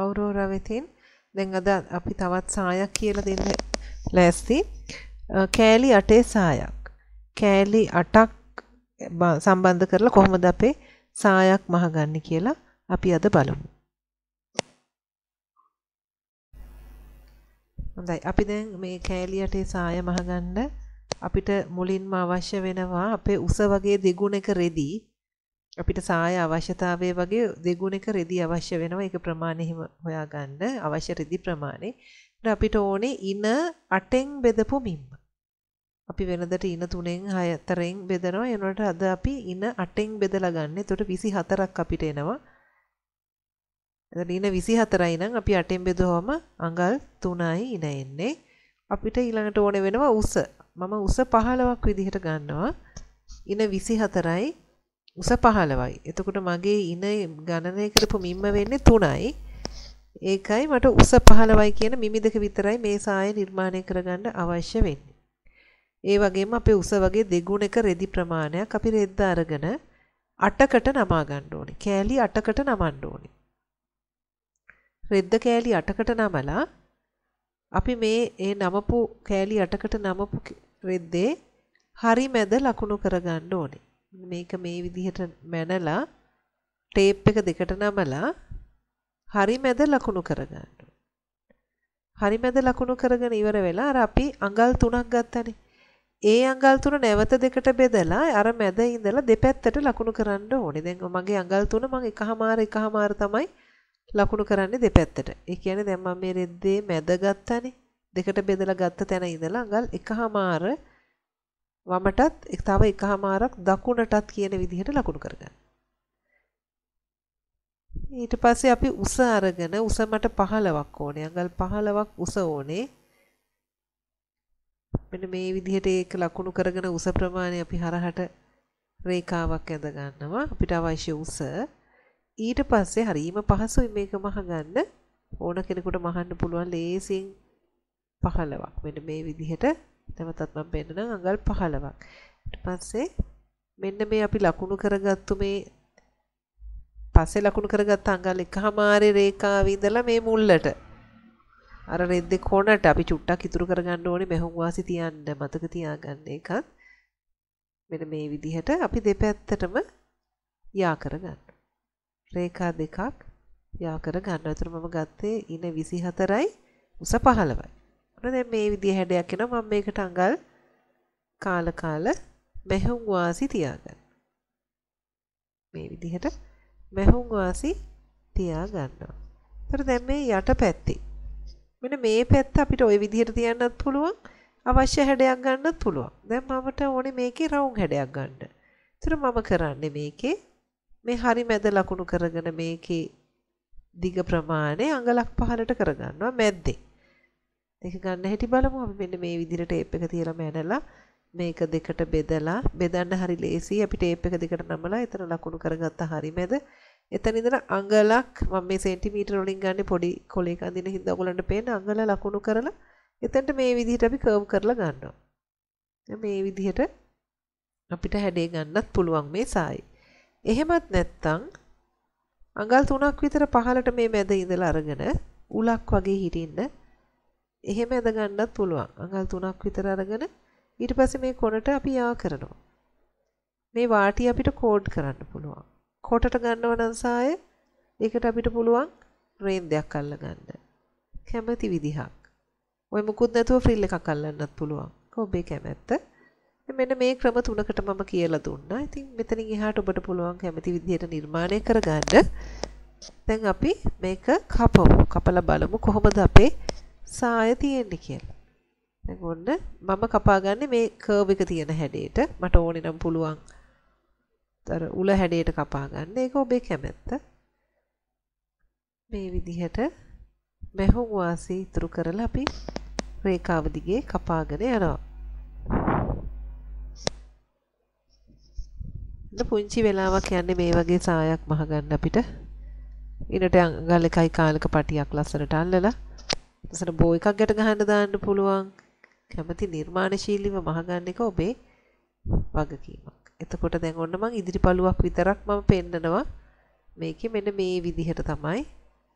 Aurora වෙතින් දැන් අද අපි තවත් සායක් කියලා දෙන්න ලෑස්ති කෑලි අටේ සායක් කෑලි අටක් සම්බන්ධ කරලා කොහොමද අපේ සායක් මහගන්නේ කියලා අපි අද බලමු හොඳයි අපි දැන් මේ කෑලි අටේ සාය මහගන්න අපිට මුලින්ම අවශ්‍ය වෙනවා අපේ උස වගේ දෙගුණක රෙදි අපිට සාය අවශ්‍යතාවය වගේ දෙගුණක රෙදි අවශ්‍ය වෙනවා ඒක ප්‍රමාණය හිම හොයාගන්න අවශ්‍ය රෙදි ප්‍රමාණය. ඊට අපිට ඕනේ ඉන 8ෙන් බෙදපු මිම්ම. අපි වෙනදට ඉන 3ෙන් 4ෙන් බෙදනවා ඒ උනට අද අපි ඉන 8ෙන් බෙදලා ගන්න. එතකොට 24ක් අපිට එනවා. එතන ඉන 24යි නම් අපි 8ෙන් බෙදුවම අඟල් 3යි ඉන එන්නේ. අපිට ඊළඟට ඕනේ වෙනවා උස. මම උස 15ක් විදිහට ගන්නවා. ඉන 24යි උස පහලවයි එතකොට මගේ ඉන ගණනය කරපු මිම්ම වෙන්නේ තුනයි ඒකයි මට උස පහලවයි කියන මිමිදක විතරයි මේ සාය නිර්මාණය කරගන්න අවශ්‍ය වෙන්නේ. ඒ වගේම අපේ උස වගේ දෙගුණක රෙදි ප්‍රමාණයක් අපි රෙද්ද අරගෙන අටකට නමා ගන්න ඕනේ. කෑලි අටකට නමන්න ඕනේ. රෙද්ද කෑලි අටකට නමලා අපි මේ ඒ නමපු කෑලි අටකට නමපු රෙද්දේ හරි මැද ලකුණු කරගන්න ඕනේ. මේක මේ විදිහට මැනලා ටේප් එක දෙකට නමලා හරි මැද ලකුණු කරගන්න. හරි මැද ලකුණු කරගෙන ඉවර වෙලා අර අපි අඟල් තුනක් ගත්තනේ. ඒ අඟල් තුන නැවත දෙකට බෙදලා අර මැද ඉඳලා දෙපැත්තට ලකුණු කරන්න ඕනේ. දැන් මගේ අඟල් තුන මම එකහමාර එකහමාර තමයි ලකුණු කරන්නේ දෙපැත්තට. ඒ කියන්නේ දැන් මම මේ රෙද්දේ මැද ගත්තනේ. දෙකට බෙදලා ගත්ත තැන ඉඳලා අඟල් එකහමාර වමටත් තව එකහමාරක් දකුණටත් කියන විදිහට ලකුණු කරගන්න. ඊට පස්සේ අපි උස අරගෙන උස මට 15ක් ඕනේ. අඟල් 15ක් උස ඕනේ. මෙන්න මේ විදිහට ඒක ලකුණු කරගෙන උස ප්‍රමාණය අපි හරහට රේඛාවක් ඇඳ ගන්නවා. අපිට අවශ්‍ය උස. ඊට පස්සේ හරීම පහසුයි මේක මහගන්න. ඕන කෙනෙකුට මහන්න පුළුවන් ලේසියෙන් 15ක්. මෙන්න මේ විදිහට නැවතත් මම පෙන්නන අඟල් 15ක් ඊට පස්සේ මෙන්න මේ අපි ලකුණු කරගත්තු මේ පස්සේ ලකුණු කරගත්ත අඟල් එකමාරේ රේඛාවේ ඉඳලා මේ මුල්ලට අර රෙද්දේ කොනට අපි චුට්ටක් ඉතුරු කරගන්න ඕනේ මෙහුම් වාසි තියන්න මතක තියාගන්න එකත් මෙන්න මේ විදිහට අපි දෙපැත්තටම යා කරගන්න. රේඛා දෙකක් යා කරගන්න. ඒතර මම ගත්තේ ඉන 24යි උස 15යි. එතකොට දැන් මේ විදිහ හැඩයක් එනවා මම මේකට අඟල් කාල කාල මැහුම් වාසි තියාගන්න. මේ විදිහට මැහුම් වාසි තියා ගන්නවා. එතකොට දැන් මේ යට පැත්තේ මෙන්න මේ පැත්ත අපිට ওই විදිහට තියන්නත් පුළුවන්. අවශ්‍ය හැඩයක් ගන්නත් පුළුවන්. දැන් මමට ඕනේ මේකේ රවුම් හැඩයක් ගන්න. ඒතර මම කරන්නේ මේකේ මේ හරි මැද ලකුණු කරගෙන මේකේ දිග ප්‍රමාණය අඟලක් පහලට කරගන්නවා මැද්දේ. ඒක ගන්න හැටි බලමු අපි මෙන්න මේ විදිහට ටේප් එක තියලා මැනලා මේක දෙකට බෙදලා බෙදන්න හරි ලේසි අපි ටේප් එක දෙකට නමලා එතන ලකුණු කරගත්තා හරි මැද එතන ඉඳලා අඟලක් මම මේ සෙන්ටිමීටර වලින් ගන්නේ පොඩි කොලයක අඳින හින්දා ඔයගලන්ට පේන අඟල ලකුණු කරලා එතනට මේ විදිහට අපි කර්ව් කරලා ගන්නවා. මේ විදිහට අපිට හැඩේ ගන්නත් පුළුවන් මේ සායි. එහෙමත් නැත්තම් අඟල් 3ක් විතර පහලට මේ මැද ඉඳලා අරගෙන උලක් වගේ හිටින්න එහෙම ඇද ගන්නත් පුළුවන් අඟල් තුනක් විතර අරගෙන ඊට පස්සේ මේ කොනට අපි යා කරනවා මේ වාටි අපිට කෝඩ් කරන්න පුළුවන් කොටට ගන්නව නම් සාය ඒකට අපිට පුළුවන් රේන්දයක් අල්ල ගන්න කැමති විදිහක් ඔය මුකුත් නැතුව ෆ්‍රිල් එකක් අල්ලන්නත් පුළුවන් ඔබේ කැමැත්ත මෙන්න මේ ක්‍රම තුනකට මම කියලා දුන්නා. ඉතින් මෙතනින් එහාට ඔබට පුළුවන් කැමති විදිහට නිර්මාණය කරගන්න. දැන් අපි මේක කපමු. කපලා බලමු කොහොමද අපේ සාය තියෙන්නේ කියලා. දැන් ඔන්න මම කපාගන්නේ මේ කර්ව් එක තියෙන හැඩයට. මට ඕනේ නම් පුළුවන් අර උල හැඩයට කපාගන්න. ඒක ඔබේ කැමැත්ත. මේ විදිහට මැහුම් වාසී ඉතුරු කරලා අපි රේඛාව දිගේ කපාගෙන යනවා. පුංචි වෙලාවක් යන්නේ මේ වගේ සායක් මහගන්න අපිට. ඉනට අඟල් එකයි කාලක පටියක් ලස්සනට අල්ලලා ලස්සන බෝ එකක් ගැට ගහන්න දාන්න පුළුවන් කැමති නිර්මාණශීලීව මහගන්න එක ඔබේ වගකීමක්. එතකොට දැන් ඔන්න මං ඉදිරි පළුවක් විතරක් මම පෙන්නනවා. මේකේ මෙන්න මේ විදිහට තමයි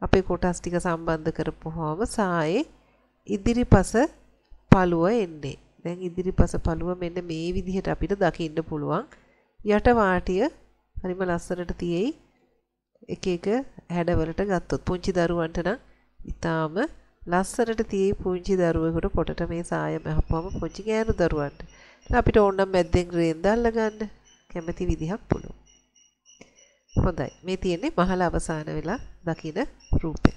අපේ කොටස් ටික සම්බන්ධ කරපුවාම සායේ ඉදිරිපස පළුව එන්නේ. දැන් ඉදිරිපස පළුව මෙන්න මේ විදිහට අපිට දකින්න පුළුවන්. යට වාටිය හරිම ලස්සනට තියෙයි. එක එක හැඩවලට ගත්තොත් පුංචි දරුවන්ට නම් ඊටාම ලස්සනට තියේ පුංචි දරුවෙකුට පොටට මේ සාය මහපම පුංචි ගෑනු දරුවන්ට. අපිට ඕනම් මැද්දෙන් රේන් දාලා ගන්න කැමති විදිහක් පුළුවන්. හොඳයි. මේ තියෙන්නේ මහල අවසාන වෙලා දකින රූපේ.